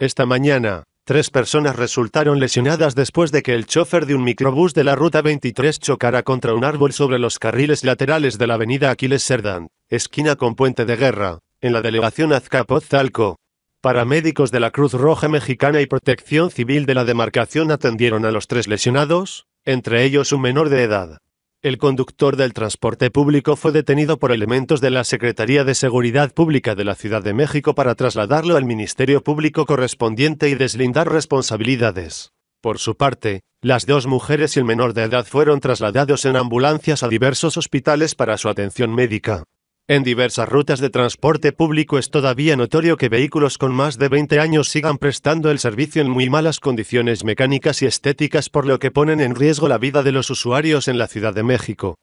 Esta mañana, tres personas resultaron lesionadas después de que el chofer de un microbús de la Ruta 23 chocara contra un árbol sobre los carriles laterales de la avenida Aquiles Serdán, esquina con Puente de Guerra, en la delegación Azcapotzalco. Paramédicos de la Cruz Roja Mexicana y Protección Civil de la demarcación atendieron a los tres lesionados, entre ellos un menor de edad. El conductor del transporte público fue detenido por elementos de la Secretaría de Seguridad Pública de la Ciudad de México para trasladarlo al Ministerio Público correspondiente y deslindar responsabilidades. Por su parte, las dos mujeres y el menor de edad fueron trasladados en ambulancias a diversos hospitales para su atención médica. En diversas rutas de transporte público es todavía notorio que vehículos con más de 20 años sigan prestando el servicio en muy malas condiciones mecánicas y estéticas por lo que ponen en riesgo la vida de los usuarios en la Ciudad de México.